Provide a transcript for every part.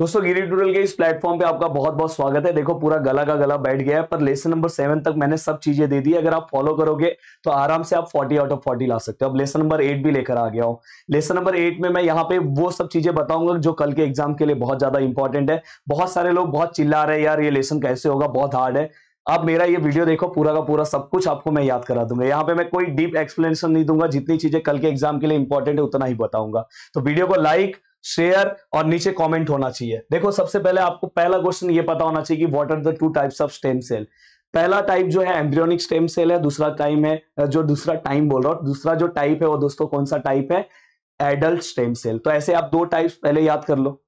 दोस्तों गिरी टूटल के इस प्लेटफॉर्म पे आपका बहुत बहुत स्वागत है देखो पूरा गला का गला बैठ गया है पर लेसन नंबर सेवन तक मैंने सब चीजें दे दी अगर आप फॉलो करोगे तो आराम से आप फोर्टी आउट ऑफ फोर्टी ला सकते हो अब लेसन नंबर एट भी लेकर आ गया हूँ लेसन नंबर एट में मैं यहाँ पे वो सब चीजें बताऊंगा जो कल के एग्जाम के लिए बहुत ज्यादा इंपॉर्टेंट है बहुत सारे लोग बहुत चिल्ला रहे हैं यार ये लेसन कैसे होगा बहुत हार्ड है आप मेरा ये वीडियो देखो पूरा का पूरा सब कुछ आपको मैं याद करा दूंगा यहाँ पे मैं कोई डीप एक्सप्लेनेशन नहीं दूंगा जितनी चीजें कल के एग्जाम के लिए इंपॉर्टेंट है उतना ही बताऊंगा तो वीडियो को लाइक शेयर और नीचे कमेंट होना चाहिए देखो सबसे पहले आपको पहला क्वेश्चन ये पता होना चाहिए कि what are the two types of stem cell पहला टाइप जो है एम्ब्रियोनिक स्टेम सेल है दूसरा टाइम है जो दूसरा टाइम बोल रहा हूँ दूसरा जो टाइप है वो दोस्तों कौन सा टाइप है एडल्ट स्टेम सेल तो ऐसे आप दो टाइप पहले याद कर लो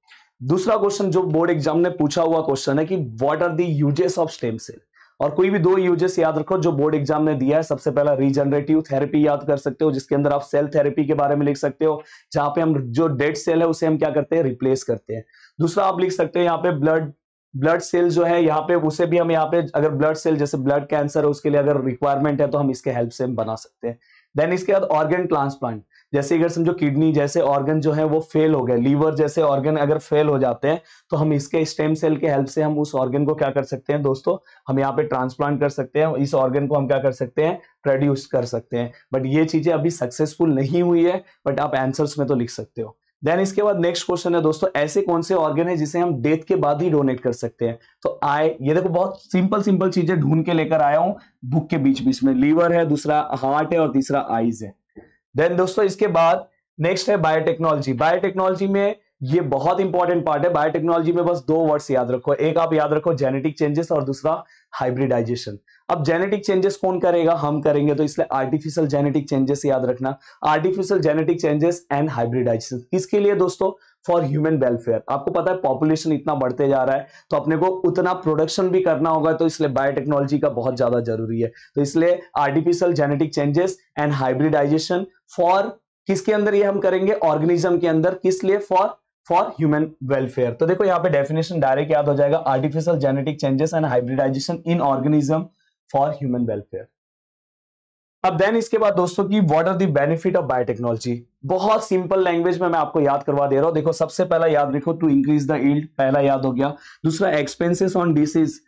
दूसरा क्वेश्चन जो बोर्ड एग्जाम ने पूछा हुआ क्वेश्चन है कि what are the uses of stem cell और कोई भी दो यूजेस याद रखो जो बोर्ड एग्जाम ने दिया है सबसे पहला रीजनरेटिव थेरेपी याद कर सकते हो जिसके अंदर आप सेल थेरेपी के बारे में लिख सकते हो जहां पे हम जो डेड सेल है उसे हम क्या करते हैं रिप्लेस करते हैं दूसरा आप लिख सकते हो यहाँ पे ब्लड ब्लड सेल जो है यहाँ पे उसे भी हम यहाँ पे अगर ब्लड सेल जैसे ब्लड कैंसर है उसके लिए अगर रिक्वायरमेंट है तो हम इसके हेल्प से हम बना सकते हैं देन इसके बाद ऑर्गेन ट्रांसप्लांट जैसे अगर समझो किडनी जैसे ऑर्गन जो है वो फेल हो गए लीवर जैसे ऑर्गन अगर फेल हो जाते हैं तो हम इसके स्टेम सेल के हेल्प से हम उस ऑर्गन को क्या कर सकते हैं दोस्तों हम यहाँ पे ट्रांसप्लांट कर सकते हैं इस ऑर्गन को हम क्या कर सकते हैं प्रोड्यूस कर सकते हैं बट ये चीजें अभी सक्सेसफुल नहीं हुई है बट आप एंसर्स में तो लिख सकते हो देन इसके बाद नेक्स्ट क्वेश्चन है दोस्तों ऐसे कौन से ऑर्गन है जिसे हम डेथ के बाद ही डोनेट कर सकते हैं तो आय ये देखो बहुत सिंपल सिंपल चीजें ढूंढ के लेकर आया हूं बुक के बीच बीच में लीवर है दूसरा हार्ट है और तीसरा आईज है देन दोस्तों इसके बाद नेक्स्ट है बायोटेक्नोलॉजी बायोटेक्नोलॉजी में ये बहुत इंपॉर्टेंट पार्ट है बायोटेक्नोलॉजी में बस दो वर्ड्स याद रखो एक आप याद रखो जेनेटिक चेंजेस और दूसरा हाइब्रिडाइजेशन अब जेनेटिक चेंजेस कौन करेगा हम करेंगे तो इसलिए आर्टिफिशियल जेनेटिक चेंजेस याद रखना artificial genetic changes and hybridization किसके लिए दोस्तों फॉर ह्यूमन वेलफेयर आपको पता है पॉपुलेशन इतना बढ़ते जा रहा है तो अपने को उतना प्रोडक्शन भी करना होगा तो इसलिए बायोटेक्नोलॉजी का बहुत ज्यादा जरूरी है तो इसलिए artificial genetic changes and hybridization for किसके अंदर ये हम करेंगे ऑर्गेनिज्म के अंदर किस लिए फॉर फॉर ह्यूमन वेलफेयर तो देखो यहाँ पे डेफिनेशन डायरेक्ट याद हो जाएगा artificial genetic changes and hybridization in organism for human welfare अब देन इसके बाद दोस्तों की what are the benefit of biotechnology बहुत सिंपल लैंग्वेज में मैं आपको याद करवा दे रहा हूं देखो सबसे पहला याद रखो टू इंक्रीज द ईल्ड पहला याद हो गया दूसरा expenses on disease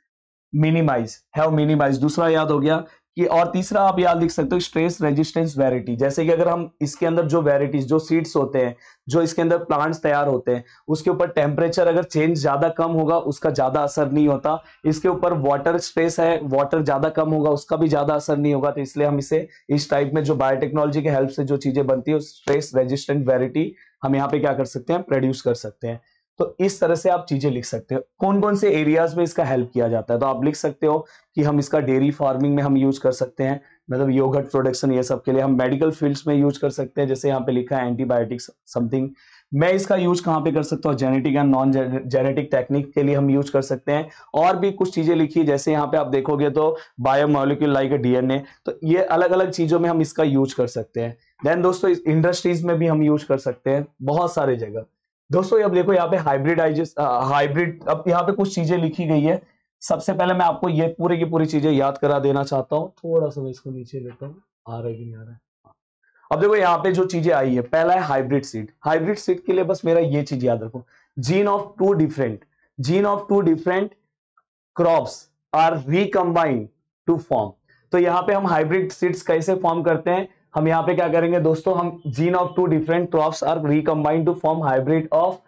minimize have minimize दूसरा याद हो गया कि और तीसरा आप याद लिख सकते हो स्ट्रेस रेजिस्टेंस वेराइटी जैसे कि अगर हम इसके अंदर जो वेराइटीज जो सीड्स होते हैं जो इसके अंदर प्लांट्स तैयार होते हैं उसके ऊपर टेम्परेचर अगर चेंज ज्यादा कम होगा उसका ज्यादा असर नहीं होता इसके ऊपर वाटर स्ट्रेस है वाटर ज्यादा कम होगा उसका भी ज्यादा असर नहीं होगा तो इसलिए हम इसे इस टाइप में जो बायोटेक्नोलॉजी के हेल्प से जो चीजें बनती है स्ट्रेस रेजिस्टेंट वेरिटी हम यहाँ पे क्या कर सकते हैं प्रोड्यूस कर सकते हैं तो इस तरह से आप चीजें लिख सकते हो कौन कौन से एरियाज में इसका हेल्प किया जाता है तो आप लिख सकते हो कि हम इसका डेयरी फार्मिंग में हम यूज कर सकते हैं मतलब योगट प्रोडक्शन ये सब के लिए हम मेडिकल फील्ड्स में यूज कर सकते हैं जैसे यहाँ पे लिखा है एंटीबायोटिक्स समथिंग मैं इसका यूज कहाँ पे कर सकता हूँ genetic and non genetic technique के लिए हम यूज कर सकते हैं और भी कुछ चीजें लिखी जैसे यहाँ पे आप देखोगे तो बायोमोलिक्यूल लाइक डीएनए तो ये अलग अलग चीजों में हम इसका यूज कर सकते हैं देन दोस्तों इंडस्ट्रीज में भी हम यूज कर सकते हैं बहुत सारे जगह दोस्तों अब देखो यहाँ पे हाइब्रिडाइजेस हाइब्रिड अब यहाँ पे कुछ चीजें लिखी गई है सबसे पहले मैं आपको ये पूरे की पूरी चीजें याद करा देना चाहता हूँ थोड़ा सा मैं इसको नीचे लेता हूँ आ रहा है कि नहीं आ रहा है अब देखो यहाँ पे जो चीजें आई है पहला है हाइब्रिड सीड हाइब्रिड सीड के लिए बस मेरा ये चीज याद रखो gene of two different gene of two different crops are recombined to form तो यहाँ पे हम हाइब्रिड सीड्स कैसे फॉर्म करते हैं हम यहाँ पे क्या करेंगे दोस्तों हम gene of two different crop are recombined to form hybrid of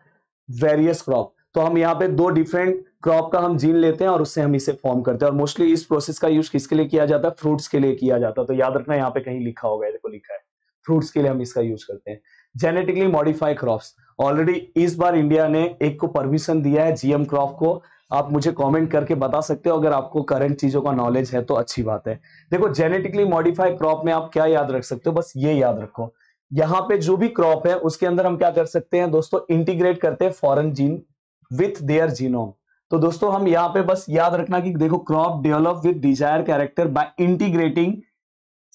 various crop तो हम यहाँ पे दो डिफरेंट क्रॉप का हम जीन लेते हैं और उससे हम इसे फॉर्म करते हैं और मोस्टली इस प्रोसेस का यूज किसके लिए किया जाता है फ्रूट्स के लिए किया जाता है तो याद रखना यहाँ पे कहीं लिखा होगा देखो लिखा है फ्रूट्स के लिए हम इसका यूज करते हैं जेनेटिकली मॉडिफाइड क्रॉप ऑलरेडी इस बार इंडिया ने एक को परमिशन दिया है जीएम क्रॉप को आप मुझे कमेंट करके बता सकते हो अगर आपको करंट चीजों का नॉलेज है तो अच्छी बात है देखो जेनेटिकली मॉडिफाइड क्रॉप में आप क्या याद रख सकते हो बस ये याद रखो यहाँ पे जो भी क्रॉप है उसके अंदर हम क्या कर सकते हैं दोस्तों इंटीग्रेट करते हैं foreign gene with their genome तो दोस्तों हम यहाँ पे बस याद रखना कि देखो crop develop with desire character by integrating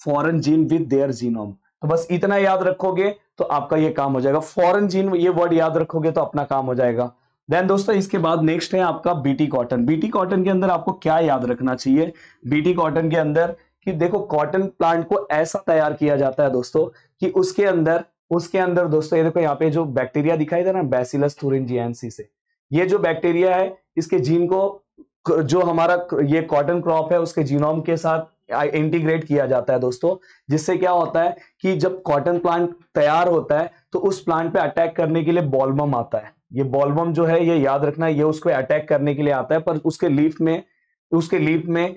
foreign gene with their genome तो बस इतना याद रखोगे तो आपका ये काम हो जाएगा फॉरन जीन ये वर्ड याद रखोगे तो अपना काम हो जाएगा देन दोस्तों इसके बाद नेक्स्ट है आपका बीटी कॉटन बीटी कॉटन के अंदर आपको क्या याद रखना चाहिए बीटी कॉटन के अंदर कि देखो कॉटन प्लांट को ऐसा तैयार किया जाता है दोस्तों कि उसके अंदर उसके अंदर दोस्तों ये देखो यहाँ पे जो बैक्टीरिया दिखाई दे रहा है बैसिलस जीएनसी से ये जो बैक्टीरिया है इसके जीन को जो हमारा ये कॉटन क्रॉप है उसके जीनोम के साथ इंटीग्रेट किया जाता है दोस्तों जिससे क्या होता है कि जब कॉटन प्लांट तैयार होता है तो उस प्लांट पे अटैक करने के लिए बॉलबम आता है ये बॉलबम जो है ये याद रखना है ये उसको अटैक करने के लिए आता है पर उसके लीफ में उसके लीफ में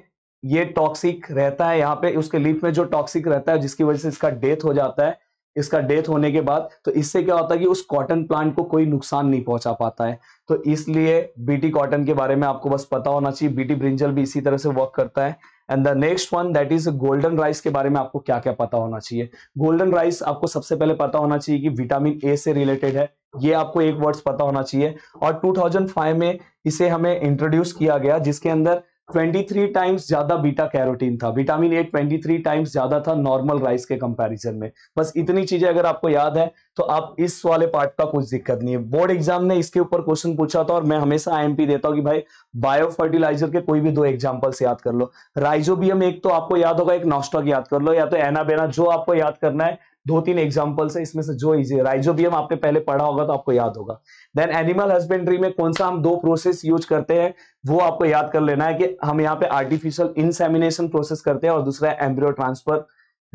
ये टॉक्सिक रहता है यहाँ पे उसके लीफ में जो टॉक्सिक रहता है जिसकी वजह से इसका डेथ हो जाता है इसका डेथ होने के बाद तो इससे क्या होता है कि उस कॉटन प्लांट को कोई नुकसान नहीं पहुंचा पाता है तो इसलिए बीटी कॉटन के बारे में आपको बस पता होना चाहिए बीटी ब्रिंजल भी इसी तरह से वर्क करता है and the next one that is golden rice के बारे में आपको क्या क्या पता होना चाहिए गोल्डन राइस आपको सबसे पहले पता होना चाहिए कि विटामिन ए से रिलेटेड है ये आपको एक वर्ड्स पता होना चाहिए और 2005 में इसे हमें इंट्रोड्यूस किया गया जिसके अंदर 23 टाइम्स ज्यादा बीटा कैरोटीन था विटामिन ए 23 टाइम्स ज्यादा था नॉर्मल राइस के कंपैरिजन में बस इतनी चीजें अगर आपको याद है तो आप इस वाले पार्ट का कुछ दिक्कत नहीं है बोर्ड एग्जाम ने इसके ऊपर क्वेश्चन पूछा था और मैं हमेशा आईएमपी देता हूं कि भाई बायो फर्टिलाइजर के कोई भी दो एग्जाम्पल्स याद कर लो राइजोबियम एक तो आपको याद होगा एक नॉस्टॉक याद कर लो या तो एनाबेना जो आपको याद करना है दो तीन एग्जाम्पल्स है इसमें से जो इजी है राइजोबियम आपने पहले पढ़ा होगा तो आपको याद होगा देन एनिमल हस्बेंड्री में कौन सा हम दो प्रोसेस यूज करते हैं वो आपको याद कर लेना है कि हम यहाँ पे आर्टिफिशियल इंसेमिनेशन प्रोसेस करते हैं और दूसरा एम्ब्रियो ट्रांसफर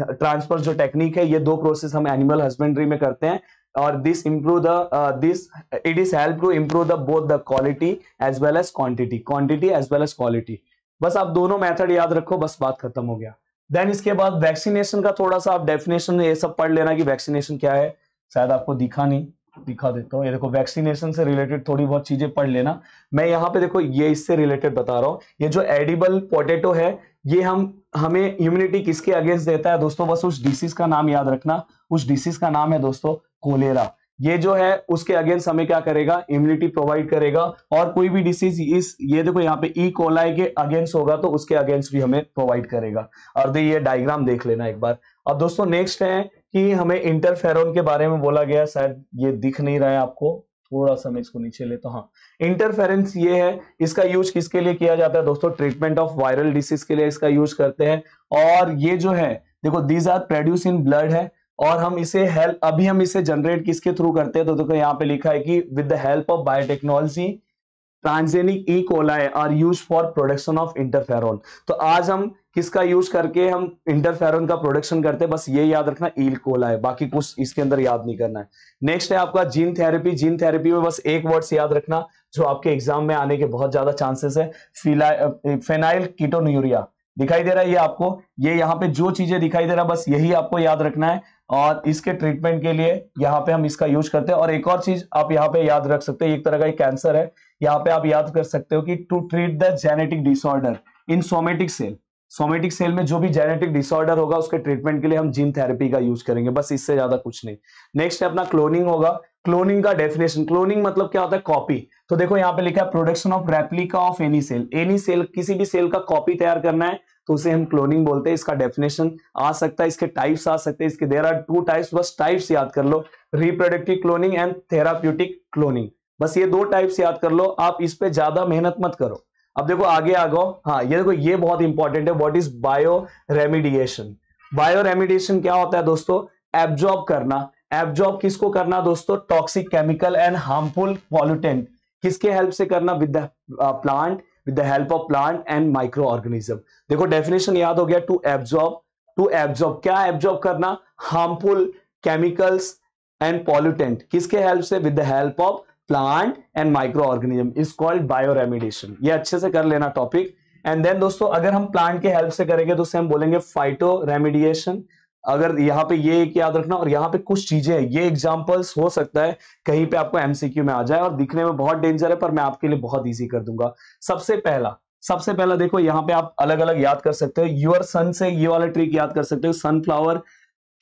ट्रांसफर जो टेक्निक है ये दो प्रोसेस हम एनिमल हस्बेंड्री में करते हैं और this improve the this it is help to improve the both the quality as well as quantity quantity as well as quality बस आप दोनों मेथड याद रखो बस बात खत्म हो गया देन इसके बाद वैक्सीनेशन का थोड़ा सा आप डेफिनेशन ये सब पढ़ लेना कि वैक्सीनेशन क्या है शायद आपको दिखा नहीं दिखा देता हूँ ये देखो वैक्सीनेशन से रिलेटेड थोड़ी बहुत चीजें पढ़ लेना मैं यहाँ पे देखो ये इससे रिलेटेड बता रहा हूँ ये जो एडिबल पोटेटो है ये हम हमें इम्यूनिटी किसके अगेंस्ट देता है दोस्तों बस उस डिसीज का नाम याद रखना उस डिसीज का नाम है दोस्तों कोलेरा ये जो है उसके अगेंस्ट हमें क्या करेगा इम्यूनिटी प्रोवाइड करेगा और कोई भी डिसीज इस ये देखो यहाँ पे ई e कोलाई के अगेंस्ट होगा तो उसके अगेंस्ट भी हमें प्रोवाइड करेगा और ये डायग्राम देख लेना एक बार अब दोस्तों नेक्स्ट है कि हमें इंटरफेरोन के बारे में बोला गया शायद ये दिख नहीं रहा है आपको थोड़ा सा मैं इसको नीचे ले तो हाँ इंटरफेरेंस ये है इसका यूज किसके लिए किया जाता है दोस्तों ट्रीटमेंट ऑफ वायरल डिसीज के लिए इसका यूज करते हैं और ये जो है देखो these are produce in blood है और हम इसे हेल्प अभी हम इसे जनरेट किसके थ्रू करते हैं तो देखो यहाँ पे लिखा है कि with the help of biotechnology transgenic E coli are use for production of interferon तो आज हम किसका यूज करके हम इंटरफेर का प्रोडक्शन करते हैं बस ये याद रखना ई कोला है बाकी कुछ इसके अंदर याद नहीं करना है नेक्स्ट है आपका जीन थेरेपी जीन थेरेपी में बस एक वर्ड से याद रखना जो आपके एग्जाम में आने के बहुत ज्यादा चांसेस है फेनाइल कीटोन दिखाई दे रहा है ये आपको ये यहाँ पे जो चीजें दिखाई दे रहा है बस यही आपको याद रखना है और इसके ट्रीटमेंट के लिए यहाँ पे हम इसका यूज करते हैं और एक और चीज आप यहाँ पे याद रख सकते हैं एक तरह का एक कैंसर है यहाँ पे आप याद कर सकते हो कि to treat the genetic disorder in somatic cell somatic cell में जो भी जेनेटिक डिसऑर्डर होगा उसके ट्रीटमेंट के लिए हम जीन थेरेपी का यूज करेंगे बस इससे ज्यादा कुछ नहीं नेक्स्ट है अपना क्लोनिंग होगा क्लोनिंग का डेफिनेशन क्लोनिंग मतलब क्या होता है कॉपी तो देखो यहाँ पे लिखा है production of replica of any cell any cell किसी भी सेल का कॉपी तैयार करना है तो उसे हम क्लोनिंग बोलते हैं इसका डेफिनेशन आ सकता है इसके टाइप्स आ सकते हैं इसके देर आर टू टाइप्स बस टाइप्स याद कर लो reproductive cloning and therapeutic cloning बस ये दो टाइप्स याद कर लो आप इस पर ज्यादा मेहनत मत करो अब देखो आगे आ गो हाँ ये देखो ये बहुत इंपॉर्टेंट है what is bioremediation bioremediation क्या होता है दोस्तों एब्जॉर्ब करना एब्जॉर्ब किसको करना दोस्तों toxic chemical and harmful pollutant किसके हेल्प से करना with plant with the help of plant and microorganism देखो डेफिनेशन याद हो गया टू एब्जॉर्ब टू एब्जॉर्ब क्या एब्जॉर्ब करना हार्मफुल केमिकल्स एंड पॉल्यूटेंट किसके हेल्प से with the help of plant and microorganism is called bioremediation ये अच्छे से कर लेना टॉपिक एंड देन दोस्तों अगर हम प्लांट के हेल्प से करेंगे तो उसे हम बोलेंगे फाइटो रेमिडिएशन अगर यहाँ पे ये एक याद रखना और यहाँ पे कुछ चीजें हैं ये एग्जाम्पल्स हो सकता है कहीं पे आपको एमसीक्यू में आ जाए और दिखने में बहुत डेंजर है पर मैं आपके लिए बहुत इजी कर दूंगा सबसे पहला सबसे पहला देखो यहाँ पे आप अलग अलग याद कर सकते हो यूर सन से ये वाला ट्रिक याद कर सकते हो सनफ्लावर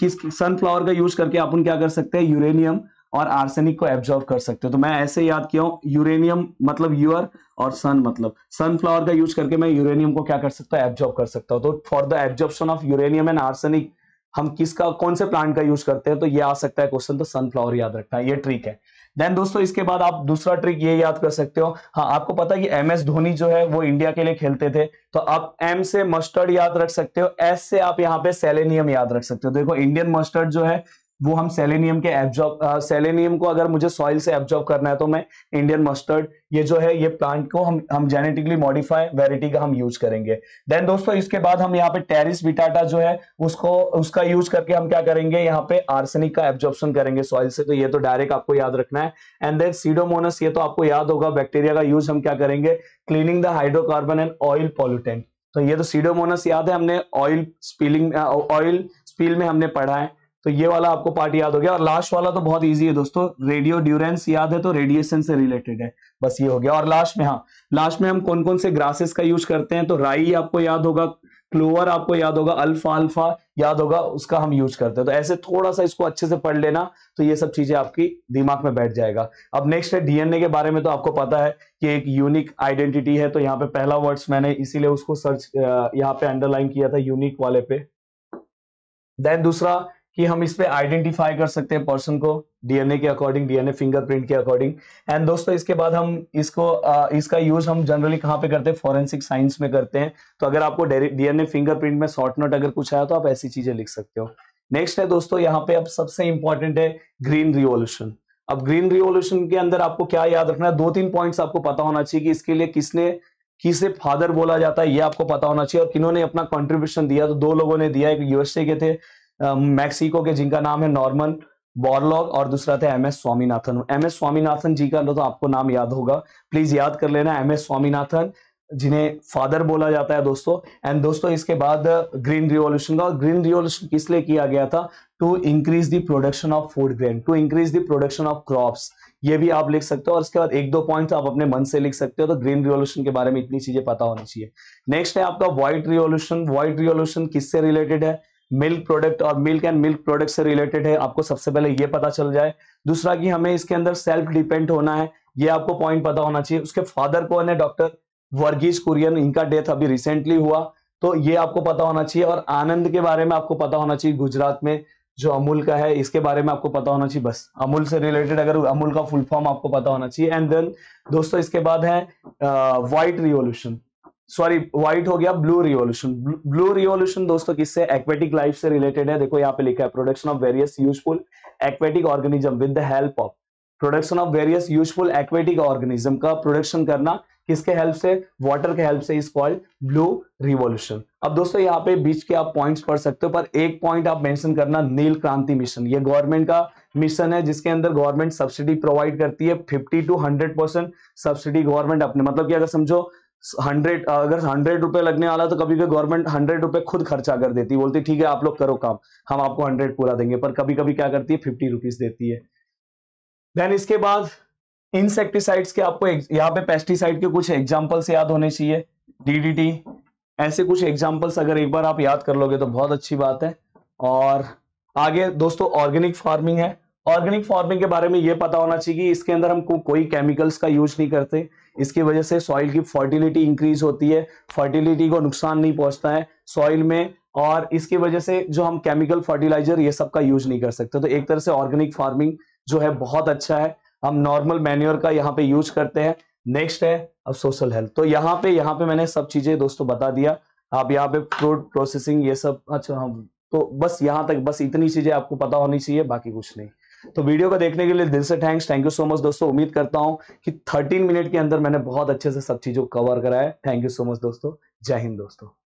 किस सनफ्लावर का यूज करके आप क्या कर सकते हैं यूरेनियम और आर्सेनिक को एब्जॉर्व कर सकते हो तो मैं ऐसे याद किया हूं यूरेनियम मतलब यूर और सन मतलब सनफ्लावर का यूज करके मैं यूरेनियम को क्या कर सकता हूँ एब्जॉर्व कर सकता हूँ तो for the absorption of uranium and arsenic हम किसका कौन से प्लांट का यूज करते हैं तो ये आ सकता है क्वेश्चन तो सनफ्लावर याद रखना है ये ट्रिक है देन दोस्तों इसके बाद आप दूसरा ट्रिक ये याद कर सकते हो हाँ आपको पता है कि एम एस धोनी जो है वो इंडिया के लिए खेलते थे तो आप एम से मस्टर्ड याद रख सकते हो एस से आप यहाँ पे सेलेनियम याद रख सकते हो देखो इंडियन मस्टर्ड जो है वो हम सेलेनियम के एब्जॉर्ब सेलेनियम को अगर मुझे सॉइल से एब्जॉर्ब करना है तो मैं इंडियन मस्टर्ड ये जो है ये प्लांट को हम हम जेनेटिकली मॉडिफाई वेराइटी का हम यूज करेंगे देन दोस्तों इसके बाद हम यहाँ पे टेरिस बिटाटा जो है उसको उसका यूज करके हम क्या करेंगे यहाँ पे आर्सेनिक का एब्जॉर्प्शन करेंगे सॉइल से तो ये तो डायरेक्ट आपको याद रखना है एंड देन सीडोमोनस ये तो आपको याद होगा बैक्टीरिया का यूज हम क्या करेंगे cleaning the hydrocarbon and oil pollutant तो ये तो सीडोमोनस याद है हमने ऑयल स्पीलिंग ऑयल स्पील में हमने पढ़ा है तो ये वाला आपको पार्ट याद हो गया और लास्ट वाला तो बहुत इजी है दोस्तों रेडियो ड्यूरेंस याद है तो रेडिएशन से रिलेटेड है बस ये हो गया और लास्ट में हाँ लास्ट में हम कौन कौन से ग्रासेस का यूज करते हैं तो राई आपको याद होगा क्लोवर आपको याद होगा अल्फा अल्फा याद होगा उसका हम यूज करते हैं तो ऐसे थोड़ा सा इसको अच्छे से पढ़ लेना तो ये सब चीजें आपकी दिमाग में बैठ जाएगा अब नेक्स्ट है डीएनए के बारे में तो आपको पता है कि एक यूनिक आइडेंटिटी है तो यहाँ पे पहला वर्ड्स मैंने इसीलिए उसको सर्च यहाँ पे अंडरलाइन किया था यूनिक वाले पे देन दूसरा कि हम इस पे आइडेंटिफाई कर सकते हैं पर्सन को डीएनए के अकॉर्डिंग डीएनए फिंगरप्रिंट के अकॉर्डिंग एंड दोस्तों इसके बाद हम इसको आ, इसका यूज हम जनरली कहाँ पे करते हैं फॉरेंसिक साइंस में करते हैं तो अगर आपको डीएनए फिंगरप्रिंट में शॉर्ट नोट अगर कुछ आया तो आप ऐसी चीजें लिख सकते हो नेक्स्ट है दोस्तों यहाँ पे अब सबसे इंपॉर्टेंट है ग्रीन रिवोल्यूशन अब ग्रीन रिवोल्यूशन के अंदर आपको क्या याद रखना है दो तीन पॉइंट्स आपको पता होना चाहिए कि इसके लिए किसने किसे फादर बोला जाता है ये आपको पता होना चाहिए और किन्होंने अपना कंट्रीब्यूशन दिया तो दो लोगों ने दिया एक यूएसए के थे मैक्सिको के जिनका नाम है नॉर्मन बॉर्लॉग और दूसरा था M S Swaminathan M S Swaminathan ji का तो आपको नाम याद होगा प्लीज याद कर लेना एम एस स्वामीनाथन जिन्हें फादर बोला जाता है दोस्तों एंड दोस्तों इसके बाद ग्रीन रिवॉल्यूशन का और ग्रीन रिवॉल्यूशन किस लिए किया गया था to increase the production of food grain to increase the production of crops ये भी आप लिख सकते हो और इसके बाद एक दो पॉइंट आप अपने मन से लिख सकते हो तो ग्रीन रिवॉल्यूशन के बारे में इतनी चीजें पता होनी चाहिए नेक्स्ट है आपका व्हाइट रिवॉल्यूशन व्हाइट रिवॉल्यूशन किससे रिलेटेड है मिल्क प्रोडक्ट और मिल्क एंड मिल्क प्रोडक्ट से रिलेटेड है आपको सबसे पहले ये पता चल जाए दूसरा कि हमें इसके अंदर सेल्फ डिपेंड होना है ये आपको पॉइंट पता होना चाहिए उसके फादर कौन है डॉक्टर वर्गीज कुरियन इनका डेथ अभी रिसेंटली हुआ तो ये आपको पता होना चाहिए और आनंद के बारे में आपको पता होना चाहिए गुजरात में जो अमूल का है इसके बारे में आपको पता होना चाहिए बस अमूल से रिलेटेड अगर अमूल का फुल फॉर्म आपको पता होना चाहिए एंड देन दोस्तों इसके बाद है व्हाइट रिवोल्यूशन सॉरी व्हाइट हो गया ब्लू रिवॉल्यूशन ब्लू रिवॉल्यूशन दोस्तों किससे एक्वेटिक लाइफ से रिलेटेड है देखो यहाँ पे लिखा है production of various useful aquatic organism with the help of production of various useful aquatic organism का प्रोडक्शन करना किसके हेल्प से वाटर के हेल्प से इज कॉल्ड ब्लू रिवॉल्यूशन अब दोस्तों यहाँ पे बीच के आप पॉइंट्स पढ़ सकते हो पर एक पॉइंट आप मेंशन करना नील क्रांति मिशन ये गवर्नमेंट का मिशन है जिसके अंदर गवर्नमेंट सब्सिडी प्रोवाइड करती है 50 टू 100 परसेंट सब्सिडी गवर्नमेंट अपने मतलब कि अगर समझो हंड्रेड अगर हंड्रेड रुपए लगने वाला तो कभी कभी गवर्नमेंट हंड्रेड रुपए खुद खर्चा कर देती है बोलती ठीक है आप लोग करो काम हम आपको हंड्रेड पूरा देंगे पर कभी कभी क्या करती है फिफ्टी रुपीज देती है देन इसके बाद इंसेक्टिसाइड्स के आपको यहाँ पे पेस्टिसाइड के कुछ एग्जाम्पल्स याद होने चाहिए डीडीटी ऐसे कुछ एग्जाम्पल्स अगर एक बार आप याद कर लोगे तो बहुत अच्छी बात है और आगे दोस्तों ऑर्गेनिक फार्मिंग है ऑर्गेनिक फार्मिंग के बारे में ये पता होना चाहिए कि इसके अंदर हम को, कोई केमिकल्स का यूज नहीं करते इसकी वजह से सॉइल की फर्टिलिटी इंक्रीज होती है फर्टिलिटी को नुकसान नहीं पहुंचता है सॉइल में और इसकी वजह से जो हम केमिकल फर्टिलाइजर ये सब का यूज नहीं कर सकते तो एक तरह से ऑर्गेनिक फार्मिंग जो है बहुत अच्छा है हम नॉर्मल मैन्योर का यहाँ पे यूज करते हैं नेक्स्ट है अब सोशल हेल्थ तो यहाँ पे यहाँ पे मैंने सब चीजें दोस्तों बता दिया आप यहाँ पे फ्रूट प्रोसेसिंग ये सब अच्छा हम हाँ, तो बस यहाँ तक बस इतनी चीजें आपको पता होनी चाहिए बाकी कुछ नहीं तो वीडियो को देखने के लिए दिल से thanks thank you so much दोस्तों उम्मीद करता हूं कि 13 मिनट के अंदर मैंने बहुत अच्छे से सब चीजों को कवर कराया थैंक यू सो मच दोस्तों जय हिंद दोस्तों